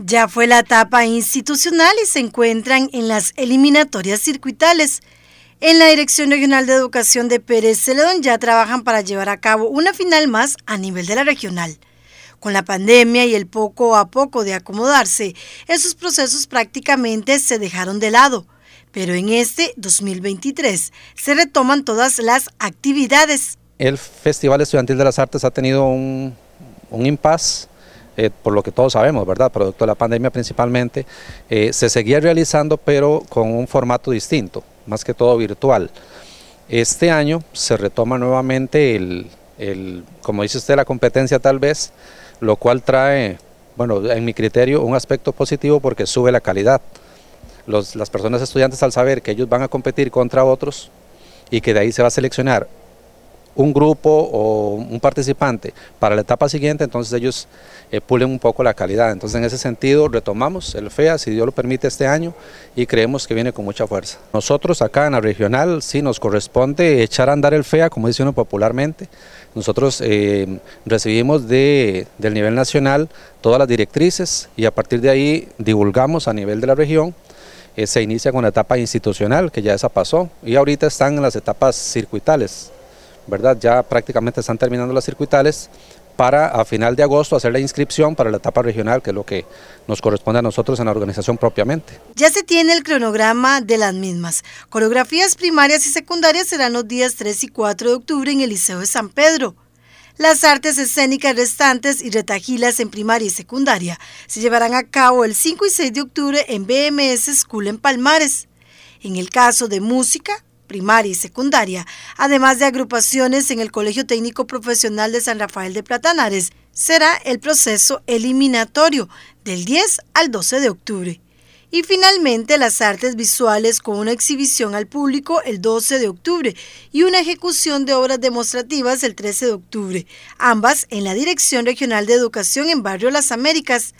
Ya fue la etapa institucional y se encuentran en las eliminatorias circuitales. En la Dirección Regional de Educación de Pérez Celedón ya trabajan para llevar a cabo una final más a nivel de la regional. Con la pandemia y el poco a poco de acomodarse, esos procesos prácticamente se dejaron de lado. Pero en este 2023 se retoman todas las actividades. El Festival Estudiantil de las Artes ha tenido un, un impas eh, por lo que todos sabemos, ¿verdad? Producto de la pandemia principalmente, eh, se seguía realizando pero con un formato distinto, más que todo virtual. Este año se retoma nuevamente el, como dice usted, la competencia tal vez, lo cual trae, bueno, en mi criterio, un aspecto positivo porque sube la calidad. las personas estudiantes al saber que ellos van a competir contra otros y que de ahí se va a seleccionar un grupo o un participante para la etapa siguiente, entonces ellos eh, pulen un poco la calidad. Entonces en ese sentido retomamos el FEA, si Dios lo permite, este año y creemos que viene con mucha fuerza. Nosotros acá en la regional sí nos corresponde echar a andar el FEA, como dicen popularmente. Nosotros eh, recibimos de, del nivel nacional todas las directrices y a partir de ahí divulgamos a nivel de la región eh, se inicia con la etapa institucional, que ya esa pasó, y ahorita están en las etapas circuitales. ¿verdad? Ya prácticamente están terminando las circuitales para a final de agosto hacer la inscripción para la etapa regional, que es lo que nos corresponde a nosotros en la organización propiamente. Ya se tiene el cronograma de las mismas. Coreografías primarias y secundarias serán los días 3 y 4 de octubre en el Liceo de San Pedro. Las artes escénicas restantes y retajilas en primaria y secundaria se llevarán a cabo el 5 y 6 de octubre en BMS School en Palmares. En el caso de música, primaria y secundaria, además de agrupaciones en el Colegio Técnico Profesional de San Rafael de Platanares, será el proceso eliminatorio del 10 al 12 de octubre. Y finalmente las artes visuales con una exhibición al público el 12 de octubre y una ejecución de obras demostrativas el 13 de octubre, ambas en la Dirección Regional de Educación en Barrio Las Américas.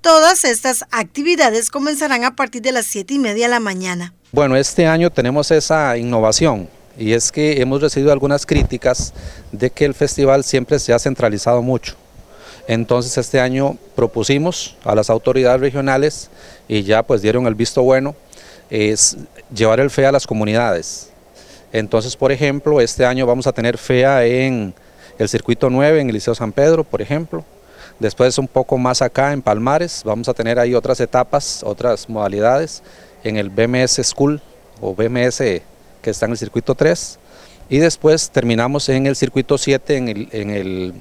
Todas estas actividades comenzarán a partir de las 7 y media de la mañana. Bueno, este año tenemos esa innovación y es que hemos recibido algunas críticas de que el festival siempre se ha centralizado mucho. Entonces este año propusimos a las autoridades regionales y ya pues dieron el visto bueno, es llevar el FEA a las comunidades. Entonces, por ejemplo, este año vamos a tener FEA en el Circuito 9, en el Liceo San Pedro, por ejemplo. Después un poco más acá en Palmares, vamos a tener ahí otras etapas, otras modalidades en el BMS School o BMS que está en el circuito 3 y después terminamos en el circuito 7 en el, en el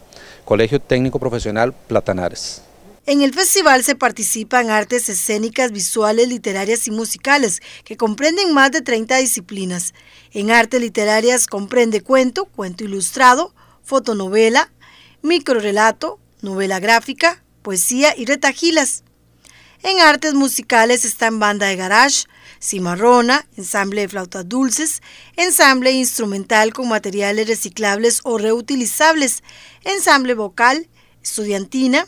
Colegio Técnico Profesional Platanares. En el festival se participan artes escénicas, visuales, literarias y musicales, que comprenden más de 30 disciplinas. En artes literarias comprende cuento, cuento ilustrado, fotonovela, microrelato, novela gráfica, poesía y retajilas. En artes musicales están banda de garage, cimarrona, ensamble de flautas dulces, ensamble instrumental con materiales reciclables o reutilizables, ensamble vocal, estudiantina,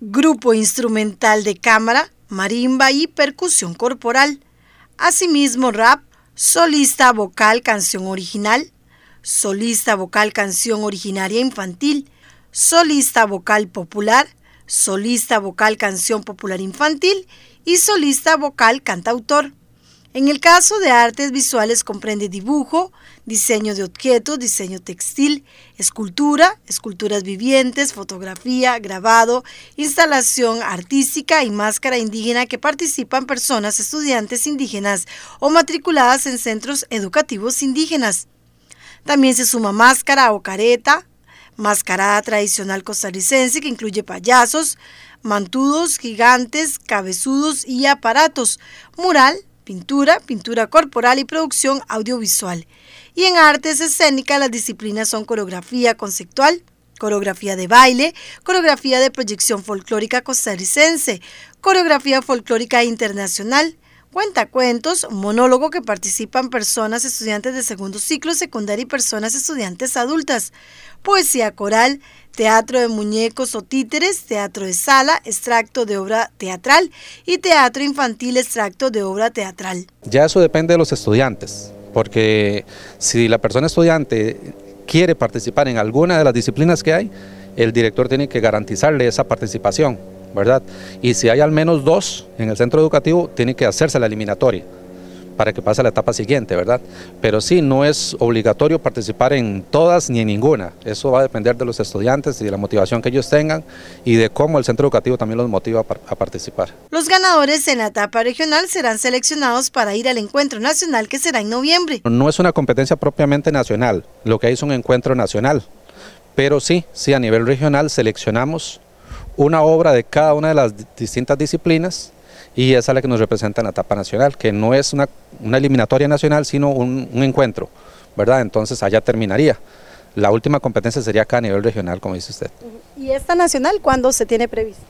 grupo instrumental de cámara, marimba y percusión corporal. Asimismo, rap, solista vocal canción original, solista vocal canción originaria infantil, solista vocal popular, solista vocal canción popular infantil y solista vocal cantautor. En el caso de artes visuales comprende dibujo, diseño de objetos, diseño textil, escultura, esculturas vivientes, fotografía, grabado, instalación artística y máscara indígena que participan personas estudiantes indígenas o matriculadas en centros educativos indígenas. También se suma máscara o careta, mascarada tradicional costarricense que incluye payasos, mantudos, gigantes, cabezudos y aparatos, mural, pintura, pintura corporal y producción audiovisual. Y en artes escénicas las disciplinas son coreografía conceptual, coreografía de baile, coreografía de proyección folclórica costarricense, coreografía folclórica internacional, Cuenta cuentos, monólogo que participan personas estudiantes de segundo ciclo secundaria y personas estudiantes adultas, poesía coral, teatro de muñecos o títeres, teatro de sala, extracto de obra teatral y teatro infantil, extracto de obra teatral. Ya eso depende de los estudiantes, porque si la persona estudiante quiere participar en alguna de las disciplinas que hay, el director tiene que garantizarle esa participación ¿verdad? Y si hay al menos dos en el centro educativo, tiene que hacerse la eliminatoria para que pase a la etapa siguiente, ¿verdad? Pero sí, no es obligatorio participar en todas ni en ninguna. Eso va a depender de los estudiantes y de la motivación que ellos tengan y de cómo el centro educativo también los motiva a participar. Los ganadores en la etapa regional serán seleccionados para ir al encuentro nacional que será en noviembre. No es una competencia propiamente nacional, lo que hay es un encuentro nacional, pero sí, sí a nivel regional seleccionamos una obra de cada una de las distintas disciplinas y esa es la que nos representa en la etapa nacional, que no es una, eliminatoria nacional, sino un, encuentro, ¿verdad? Entonces allá terminaría. La última competencia sería acá a nivel regional, como dice usted. ¿Y esta nacional cuándo se tiene previsto?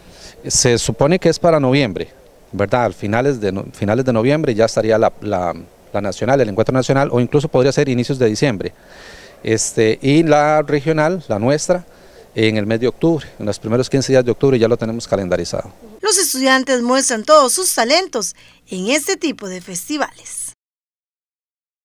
Se supone que es para noviembre, ¿verdad? Al finales de, finales de noviembre ya estaría la, nacional, el encuentro nacional, o incluso podría ser inicios de diciembre. Este, y la regional, la nuestra, en el mes de octubre. En los primeros 15 días de octubre ya lo tenemos calendarizado. Los estudiantes muestran todos sus talentos en este tipo de festivales.